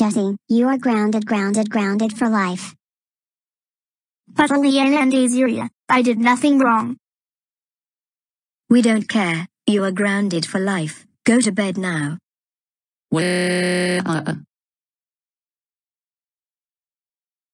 Jesse, you are grounded grounded grounded for life. But Leanne and Azuria, I did nothing wrong. We don't care, you are grounded for life, go to bed now. Where?